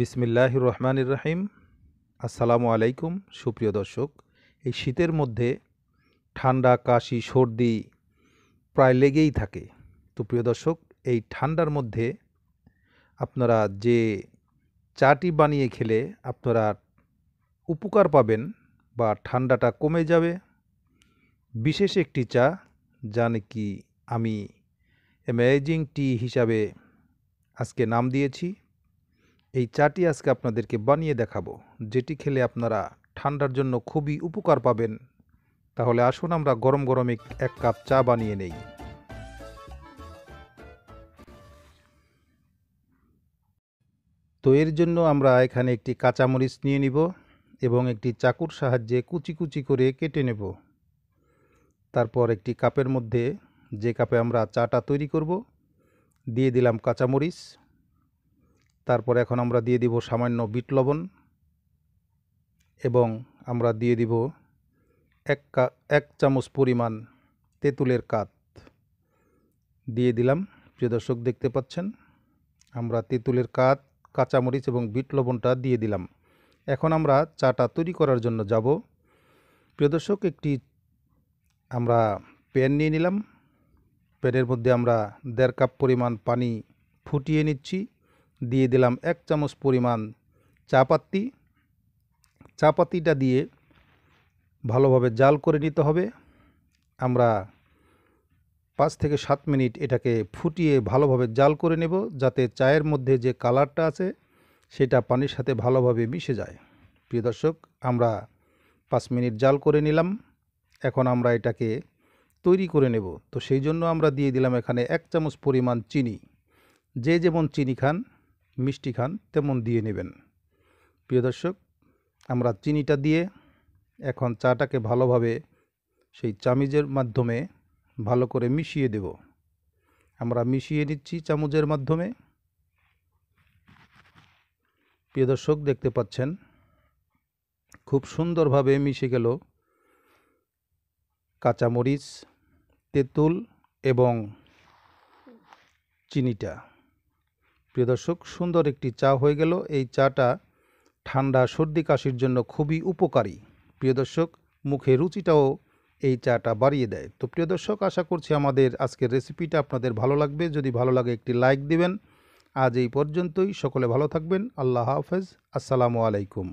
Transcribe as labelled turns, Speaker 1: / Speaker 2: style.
Speaker 1: বিসমিল্লাহ রহমান রাহিম আসসালামু আলাইকুম সুপ্রিয় দর্শক এই শীতের মধ্যে ঠান্ডা কাশি সর্দি প্রায় লেগেই থাকে তো প্রিয় দর্শক এই ঠান্ডার মধ্যে আপনারা যে চাটি বানিয়ে খেলে আপনারা উপকার পাবেন বা ঠান্ডাটা কমে যাবে বিশেষ একটি চা যা নাকি আমি অ্যামেজিং টি হিসাবে আজকে নাম দিয়েছি এই চাটি আজকে আপনাদেরকে বানিয়ে দেখাবো যেটি খেলে আপনারা ঠান্ডার জন্য খুবই উপকার পাবেন তাহলে আসুন আমরা গরম গরমে এক কাপ চা বানিয়ে নেই তো এর জন্য আমরা এখানে একটি কাঁচামরিচ নিয়ে নিব এবং একটি চাকুর সাহায্যে কুচি কুচি করে কেটে নেব তারপর একটি কাপের মধ্যে যে কাপে আমরা চাটা তৈরি করব দিয়ে দিলাম কাঁচামরিচ তারপর এখন আমরা দিয়ে দিব সামান্য বিট লবণ এবং আমরা দিয়ে দিব এক কা এক চামচ পরিমাণ তেঁতুলের কাত দিয়ে দিলাম প্রিয় দর্শক দেখতে পাচ্ছেন আমরা তেঁতুলের কাত কাঁচামরিচ এবং বিট লবণটা দিয়ে দিলাম এখন আমরা চাটা তৈরি করার জন্য যাব প্রিয় দর্শক একটি আমরা প্যান নিয়ে নিলাম প্যানের মধ্যে আমরা দেড় কাপ পরিমাণ পানি ফুটিয়ে নিচ্ছি দিয়ে দিলাম এক চামচ পরিমাণ চা পাত্তি চা পাতিটা দিয়ে ভালোভাবে জাল করে নিতে হবে আমরা পাঁচ থেকে সাত মিনিট এটাকে ফুটিয়ে ভালোভাবে জাল করে নেব যাতে চায়ের মধ্যে যে কালারটা আছে সেটা পানির সাথে ভালোভাবে মিশে যায় প্রিয় দর্শক আমরা পাঁচ মিনিট জাল করে নিলাম এখন আমরা এটাকে তৈরি করে নেব তো সেই জন্য আমরা দিয়ে দিলাম এখানে এক চামচ পরিমাণ চিনি যে যেমন চিনি খান মিষ্টি খান তেমন দিয়ে নেবেন প্রিয় দর্শক আমরা চিনিটা দিয়ে এখন চাটাকে ভালোভাবে সেই চামিজের মাধ্যমে ভালো করে মিশিয়ে দেব আমরা মিশিয়ে নিচ্ছি চামচের মাধ্যমে প্রিয় দর্শক দেখতে পাচ্ছেন খুব সুন্দরভাবে মিশে গেল কাঁচামরিচ তেঁতুল এবং চিনিটা প্রিয় দর্শক সুন্দর একটি চা হয়ে গেল এই চাটা ঠান্ডা সর্দি কাশির জন্য খুবই উপকারী প্রিয় দর্শক মুখে রুচিটাও এই চাটা বাড়িয়ে দেয় তো প্রিয় দর্শক আশা করছি আমাদের আজকের রেসিপিটা আপনাদের ভালো লাগবে যদি ভালো লাগে একটি লাইক দিবেন আজ এই পর্যন্তই সকলে ভালো থাকবেন আল্লাহ হাফেজ আসসালামু আলাইকুম